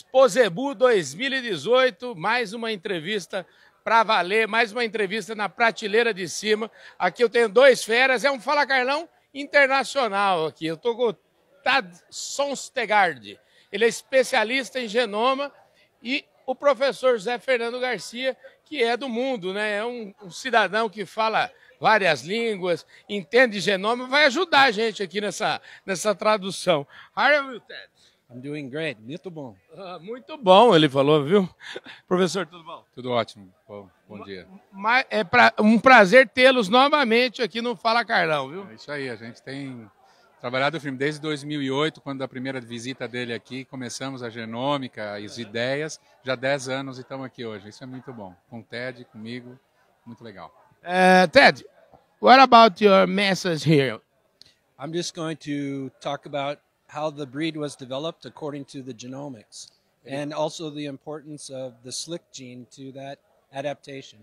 Exposebu 2018, mais uma entrevista para valer, mais uma entrevista na prateleira de cima. Aqui eu tenho dois feras, é um Fala Carlão internacional aqui. Eu estou com o Tad Sonstegard. Ele é especialista em genoma e o professor José Fernando Garcia, que é do mundo, né? É um, um cidadão que fala várias línguas, entende genoma, vai ajudar a gente aqui nessa, nessa tradução. How are you, Ted? I'm doing great. Muito bom. Ah, muito bom, ele falou, viu? Professor, tudo bom? Tudo ótimo. Bom, bom dia. Mas é pra, um prazer tê-los novamente aqui no Fala Carlão, viu? É isso aí, a gente tem trabalhado o filme desde 2008, quando a primeira visita dele aqui, começamos a genômica, as ideias, já 10 anos e estamos aqui hoje. Isso é muito bom. Com o Ted, comigo, muito legal. Uh, Ted, what about your message here? I'm just going to talk about how the breed was developed according to the genomics yeah. and also the importance of the slick gene to that adaptation.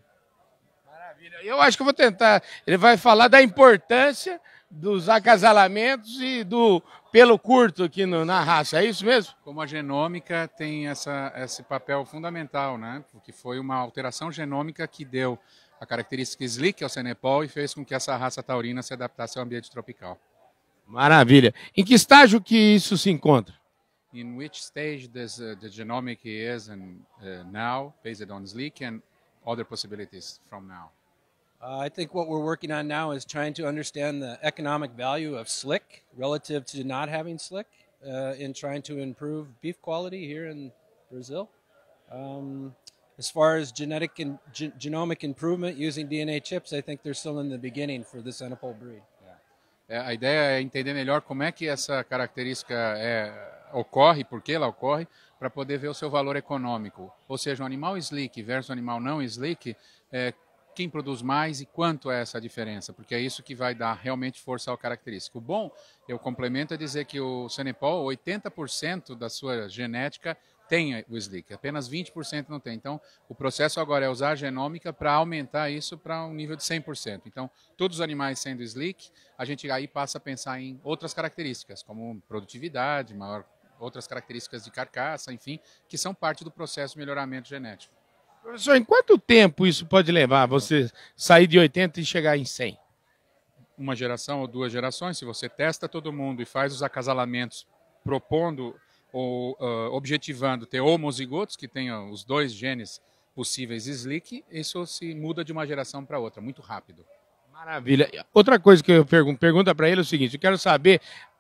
Maravilha. Eu acho que eu vou tentar. Ele vai falar da importância dos acasalamentos e do pelo curto aqui no, na raça, é isso mesmo? Como a genômica tem essa, esse papel fundamental, né? Porque foi uma alteração genômica que deu a característica slick ao Senepol e fez com que essa raça taurina se adaptasse ao ambiente tropical. Maravilha. Em que estágio que isso se encontra? In which stage does uh, the genomic is and uh, now based on SLEEK and other possibilities from now? Uh, I think what we're working on now is trying to understand the economic value of slick relative to not having slick uh, in trying to improve beef quality here in Brazil. Um, as far as genetic and genomic improvement using DNA chips, I think they're still in the beginning for this Enipol breed. É, a ideia é entender melhor como é que essa característica é, ocorre, por que ela ocorre, para poder ver o seu valor econômico. Ou seja, um animal slick versus um animal não slick, é, quem produz mais e quanto é essa diferença, porque é isso que vai dar realmente força ao característico. O bom, eu complemento, é dizer que o Senepol, 80% da sua genética tem eh, o SLIC, apenas 20% não tem. Então, o processo agora é usar a genômica para aumentar isso para um nível de 100%. Então, todos os animais sendo SLIC, a gente aí passa a pensar em outras características, como produtividade, maior, outras características de carcaça, enfim, que são parte do processo de melhoramento genético. Professor, em quanto tempo isso pode levar você sair de 80 e chegar em 100? Uma geração ou duas gerações, se você testa todo mundo e faz os acasalamentos propondo ou uh, objetivando ter homozigotos que tenham os dois genes possíveis slick, isso se muda de uma geração para outra muito rápido. Maravilha. Outra coisa que eu pergunto, pergunta para ele é o seguinte: eu quero saber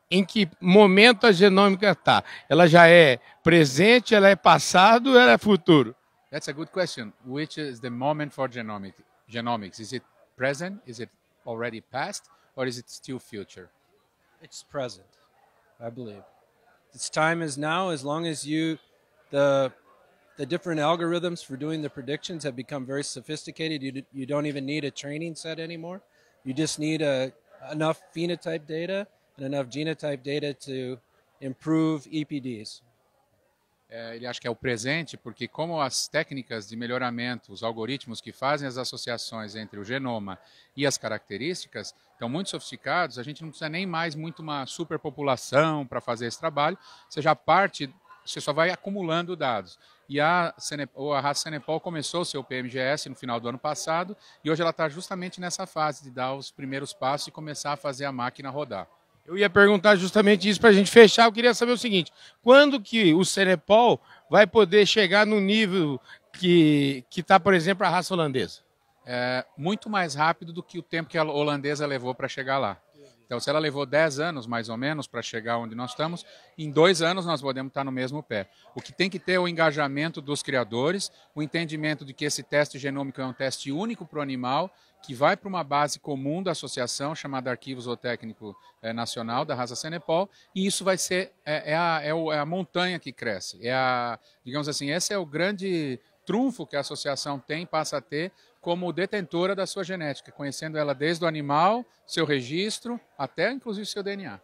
em que momento a genômica está. Ela já é presente, ela é passado, ela é futuro? That's a good question. Which is the moment for genomic, genomics? Is it present? Is it already past? Or is it still future? It's present, I believe. Its time is now. As long as you, the, the different algorithms for doing the predictions have become very sophisticated. You, you don't even need a training set anymore. You just need a, uh, enough phenotype data and enough genotype data to improve EPDs. é, ele acha que é o presente, porque como as técnicas de melhoramento, os algoritmos que fazem as associações entre o genoma e as características estão muito sofisticados, a gente não precisa nem mais muito uma superpopulação para fazer esse trabalho, você já parte, você só vai acumulando dados. E a, Cenepol, a raça Cenepol começou o seu PMGS no final do ano passado, e hoje ela está justamente nessa fase de dar os primeiros passos e começar a fazer a máquina rodar. Eu ia perguntar justamente isso para a gente fechar. Eu queria saber o seguinte: quando que o Cenepol vai poder chegar no nível que está, por exemplo, a raça holandesa? É, muito mais rápido do que o tempo que a holandesa levou para chegar lá. Então, se ela levou 10 anos, mais ou menos, para chegar onde nós estamos, em dois anos nós podemos estar no mesmo pé. O que tem que ter é o engajamento dos criadores, o entendimento de que esse teste genômico é um teste único para o animal que vai para uma base comum da associação, chamada Arquivo Zootécnico eh, Nacional da Raça Senepol, e isso vai ser é, é, a, é, é a, montanha que cresce. É a, digamos assim, esse é o grande trunfo que a associação tem, passa a ter, como detentora da sua genética, conhecendo ela desde o animal, seu registro, até inclusive seu DNA.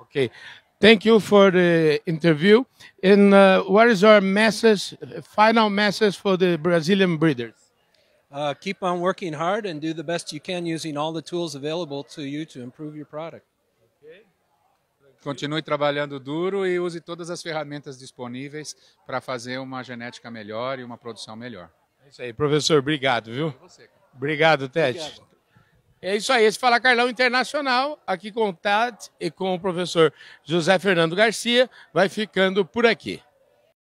Ok. Thank you for the interview. And uh, what is your message, final message for the Brazilian breeders? uh, keep on working hard and do the best you can using all the tools available to you to improve your product. Continue trabalhando duro e use todas as ferramentas disponíveis para fazer uma genética melhor e uma produção melhor. É isso aí, professor. Obrigado, viu? obrigado, Ted. É isso aí, esse Fala Carlão Internacional, aqui com o Tad e com o professor José Fernando Garcia, vai ficando por aqui.